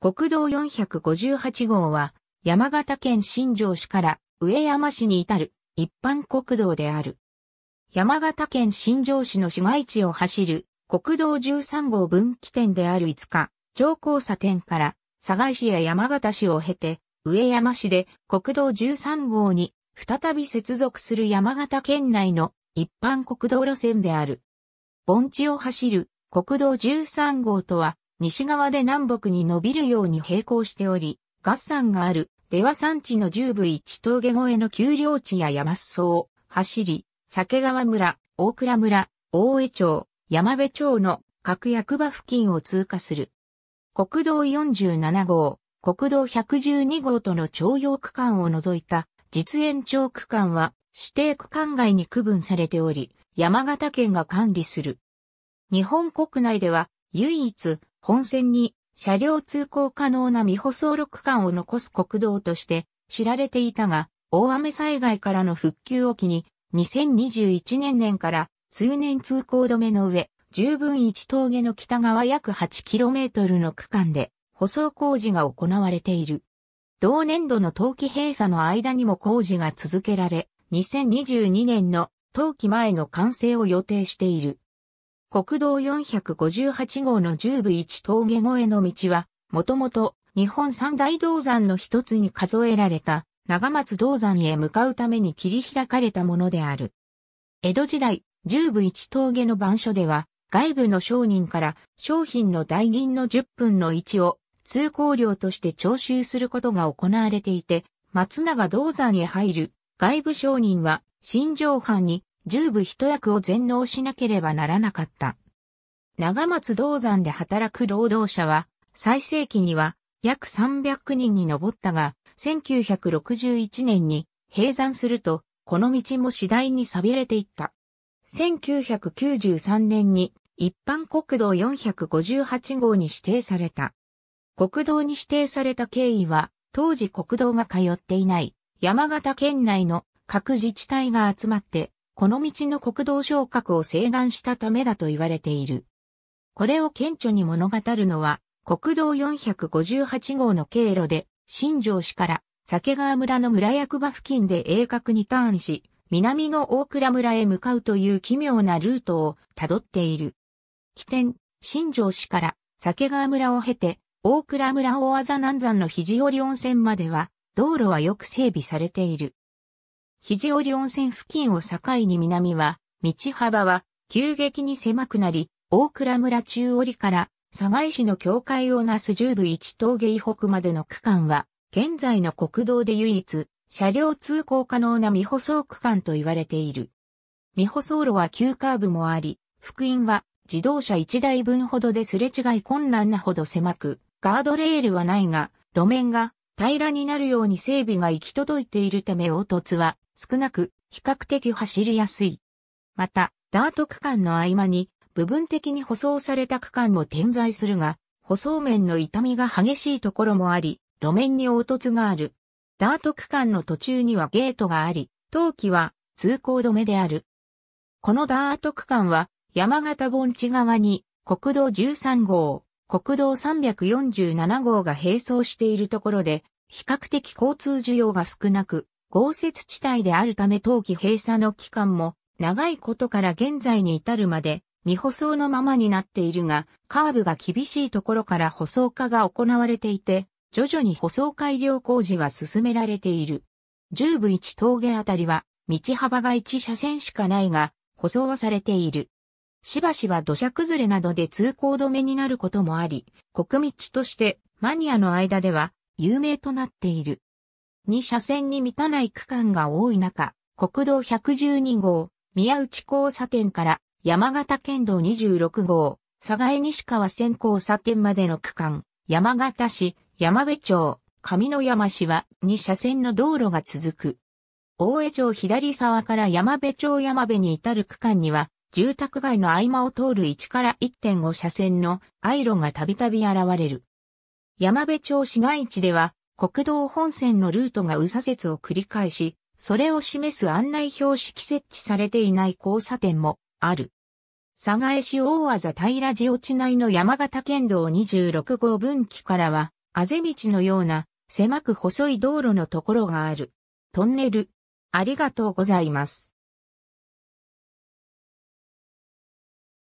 国道458号は山形県新城市から上山市に至る一般国道である。山形県新城市の市街地を走る国道13号分岐点である5日、上交差点から佐賀市や山形市を経て上山市で国道13号に再び接続する山形県内の一般国道路線である。盆地を走る国道13号とは西側で南北に伸びるように並行しており、合算がある、出羽山地の十部一峠越えの丘陵地や山裾を走り、酒川村、大倉村、大江町、山部町の各役場付近を通過する。国道47号、国道112号との徴用区間を除いた実延町区間は指定区間外に区分されており、山形県が管理する。日本国内では唯一本線に車両通行可能な未舗装路区間を残す国道として知られていたが、大雨災害からの復旧を機に、2021年年から通年通行止めの上、十分一峠の北側約 8km の区間で、舗装工事が行われている。同年度の冬季閉鎖の間にも工事が続けられ、2022年の冬季前の完成を予定している。国道458号の十部一峠越えの道は、もともと日本三大銅山の一つに数えられた長松銅山へ向かうために切り開かれたものである。江戸時代、十部一峠の番所では、外部の商人から商品の代銀の10分の1を通行料として徴収することが行われていて、松永銅山へ入る外部商人は新城藩に十部一役を全能しなければならなかった。長松銅山で働く労働者は、最盛期には約300人に上ったが、1961年に閉山すると、この道も次第に錆びれていった。1993年に一般国道458号に指定された。国道に指定された経緯は、当時国道が通っていない山形県内の各自治体が集まってこの道の国道昇格を請願したためだと言われている。これを顕著に物語るのは、国道458号の経路で、新庄市から酒川村の村役場付近で鋭角にターンし、南の大倉村へ向かうという奇妙なルートを辿っている。起点、新庄市から酒川村を経て、大倉村大技南山の肘折温泉までは、道路はよく整備されている。肘折温泉付近を境に南は、道幅は急激に狭くなり、大倉村中折から佐賀市の境界をなす十部一峠以北までの区間は、現在の国道で唯一、車両通行可能な未舗装区間と言われている。未舗装路は急カーブもあり、福音は自動車1台分ほどですれ違い困難なほど狭く、ガードレールはないが、路面が平らになるように整備が行き届いているため凹凸は少なく比較的走りやすい。また、ダート区間の合間に部分的に舗装された区間も点在するが、舗装面の痛みが激しいところもあり、路面に凹凸がある。ダート区間の途中にはゲートがあり、冬季は通行止めである。このダート区間は山形盆地側に国道13号、国道347号が並走しているところで、比較的交通需要が少なく、豪雪地帯であるため冬季閉鎖の期間も長いことから現在に至るまで未舗装のままになっているが、カーブが厳しいところから舗装化が行われていて、徐々に舗装改良工事は進められている。十部一峠あたりは、道幅が一車線しかないが、舗装はされている。しばしば土砂崩れなどで通行止めになることもあり、国道としてマニアの間では有名となっている。2車線に満たない区間が多い中、国道112号、宮内交差点から山形県道26号、佐賀江西川線交差点までの区間、山形市、山部町、上野山市は2車線の道路が続く。大江町左沢から山部町山部に至る区間には住宅街の合間を通る1から1.5車線のアイロがたびたび現れる。山部町市街地では国道本線のルートが右左折を繰り返し、それを示す案内標識設置されていない交差点もある。佐賀江市大和平地落ち内の山形県道26号分岐からは、あぜ道のような狭く細い道路のところがある。トンネル。ありがとうございます。